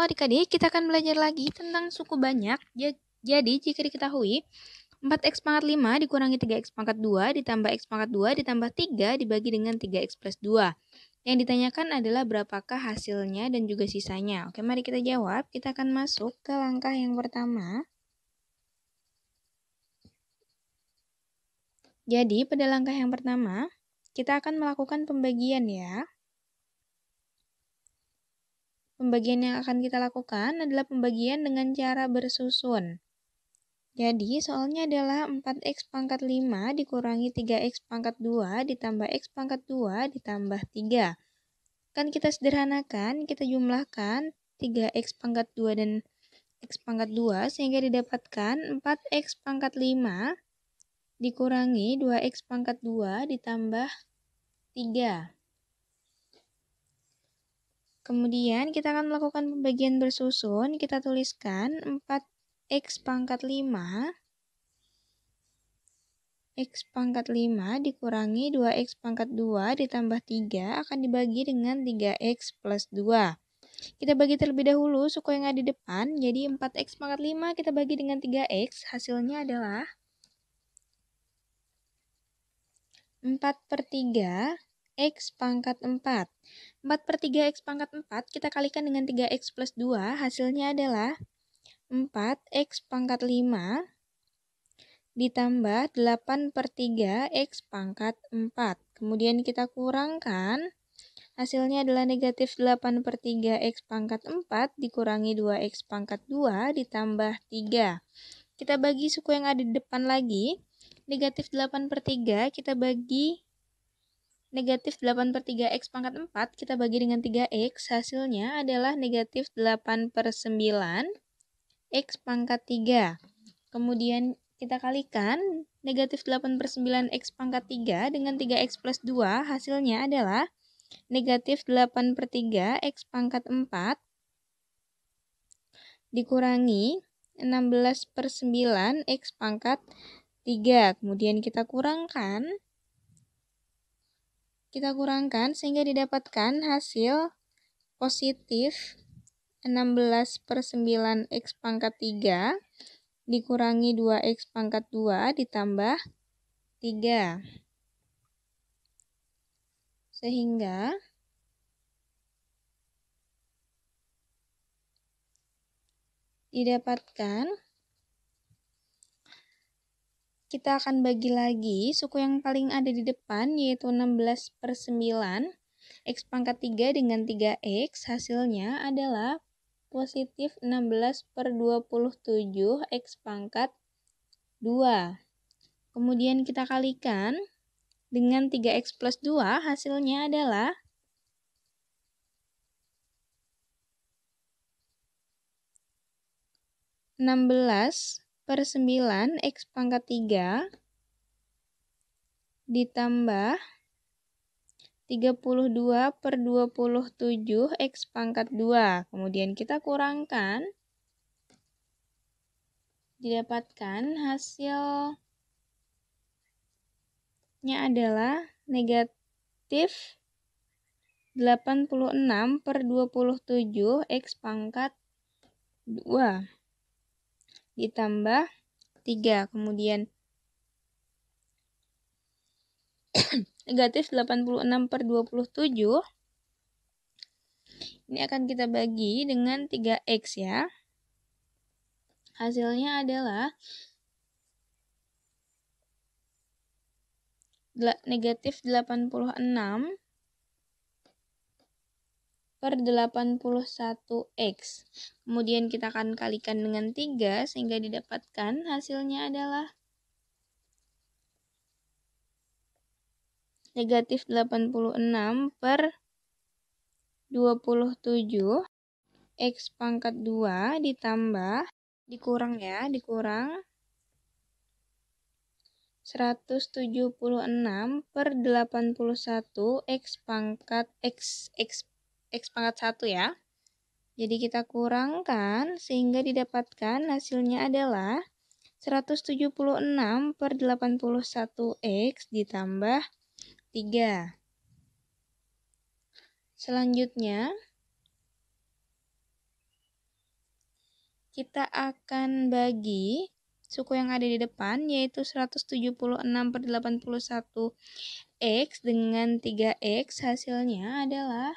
Halo oh, adik-adik, kita akan belajar lagi tentang suku banyak. Jadi, jika diketahui, 4x pangkat 5 dikurangi 3x pangkat 2 ditambah x pangkat 2 ditambah 3 dibagi dengan 3x plus 2. Yang ditanyakan adalah berapakah hasilnya dan juga sisanya. Oke, mari kita jawab. Kita akan masuk ke langkah yang pertama. Jadi, pada langkah yang pertama, kita akan melakukan pembagian ya. Pembagian yang akan kita lakukan adalah pembagian dengan cara bersusun. Jadi, soalnya adalah 4x pangkat 5 dikurangi 3x pangkat 2 ditambah x pangkat 2 ditambah 3. Kan kita sederhanakan, kita jumlahkan 3x pangkat 2 dan x pangkat 2 sehingga didapatkan 4x pangkat 5 dikurangi 2x pangkat 2 ditambah 3. Kemudian kita akan melakukan pembagian bersusun, kita tuliskan 4x pangkat 5 X pangkat 5 dikurangi 2X pangkat 2 ditambah 3 akan dibagi dengan 3X plus 2. Kita bagi terlebih dahulu suku yang ada di depan, jadi 4X pangkat 5 kita bagi dengan 3X, hasilnya adalah 4 per 3 X pangkat 4. 4 per 3X pangkat 4 kita kalikan dengan 3X plus 2. Hasilnya adalah 4X pangkat 5 ditambah 8 per 3X pangkat 4. Kemudian kita kurangkan. Hasilnya adalah negatif 8 per 3X pangkat 4 dikurangi 2X pangkat 2 ditambah 3. Kita bagi suku yang ada di depan lagi. Negatif 8 per 3 kita bagi negatif 8 per 3x pangkat 4 kita bagi dengan 3x, hasilnya adalah negatif 8 per 9 x pangkat 3. Kemudian kita kalikan negatif 8 per 9 x pangkat 3 dengan 3x plus 2, hasilnya adalah negatif 8 per 3 x pangkat 4 dikurangi 16 per 9 x pangkat 3. Kemudian kita kurangkan kita kurangkan sehingga didapatkan hasil positif 16 per 9 X pangkat 3 dikurangi 2X pangkat 2 ditambah 3 sehingga didapatkan kita akan bagi lagi suku yang paling ada di depan yaitu 16 per 9. X pangkat 3 dengan 3X hasilnya adalah positif 16 per 27 X pangkat 2. Kemudian kita kalikan dengan 3X plus 2 hasilnya adalah enam per 9 X pangkat 3 ditambah 32 per 27 X pangkat 2. Kemudian kita kurangkan. Didapatkan hasilnya adalah negatif 86 per 27 X pangkat 2 ditambah 3. Kemudian negatif 86 per 27. Ini akan kita bagi dengan 3x ya. Hasilnya adalah negatif 86 per 81x. Kemudian kita akan kalikan dengan 3 sehingga didapatkan hasilnya adalah negatif 86 per 27 X pangkat 2 ditambah dikurang ya, dikurang 176 per 81 X pangkat X, X X pangkat 1 ya. Jadi kita kurangkan sehingga didapatkan hasilnya adalah 176 per 81X ditambah 3. Selanjutnya, kita akan bagi suku yang ada di depan yaitu 176 per 81 X dengan 3X hasilnya adalah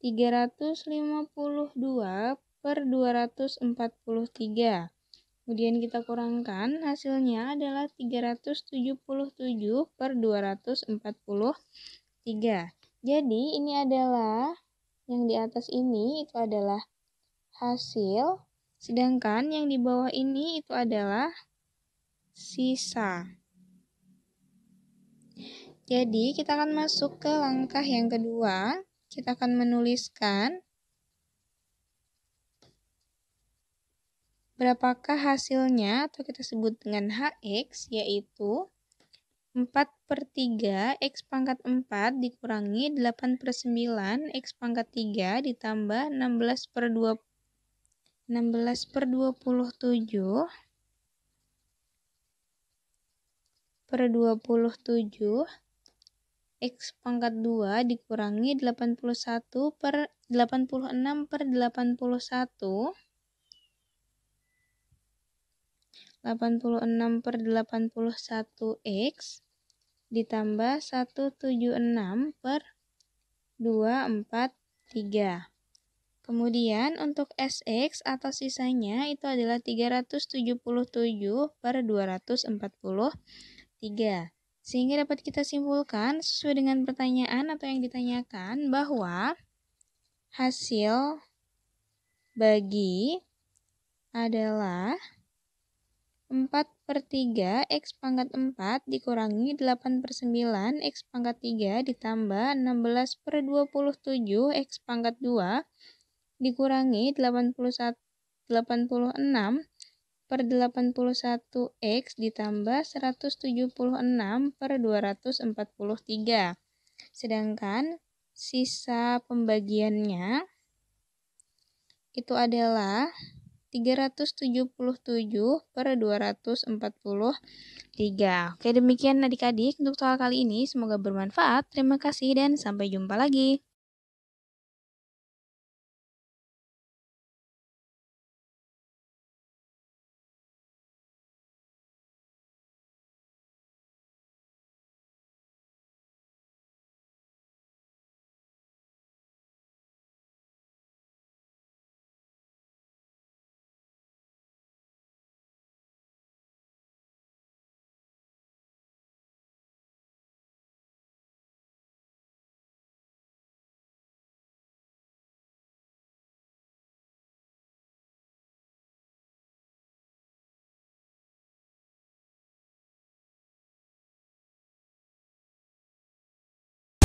352 per 243. Kemudian kita kurangkan, hasilnya adalah 377 per 243. Jadi ini adalah yang di atas ini itu adalah hasil, sedangkan yang di bawah ini itu adalah sisa. Jadi kita akan masuk ke langkah yang kedua, kita akan menuliskan berapakah hasilnya atau kita sebut dengan HX yaitu 4 per 3 X pangkat 4 dikurangi 8 per 9 X pangkat 3 ditambah 16 per 2 16 per 27 per 27 X pangkat 2 dikurangi 81 per 86 per 81 86 per 81 X ditambah 176 per 243. Kemudian untuk SX atau sisanya itu adalah 377 per 243. Sehingga dapat kita simpulkan sesuai dengan pertanyaan atau yang ditanyakan bahwa hasil bagi adalah 4 per 3 X pangkat 4 dikurangi 8 per 9 X pangkat 3 ditambah 16 per 27 X pangkat 2 dikurangi 81, 86 per 81x ditambah 176 per 243. Sedangkan sisa pembagiannya itu adalah 377 per 243. Oke, demikian adik-adik untuk soal kali ini. Semoga bermanfaat. Terima kasih dan sampai jumpa lagi.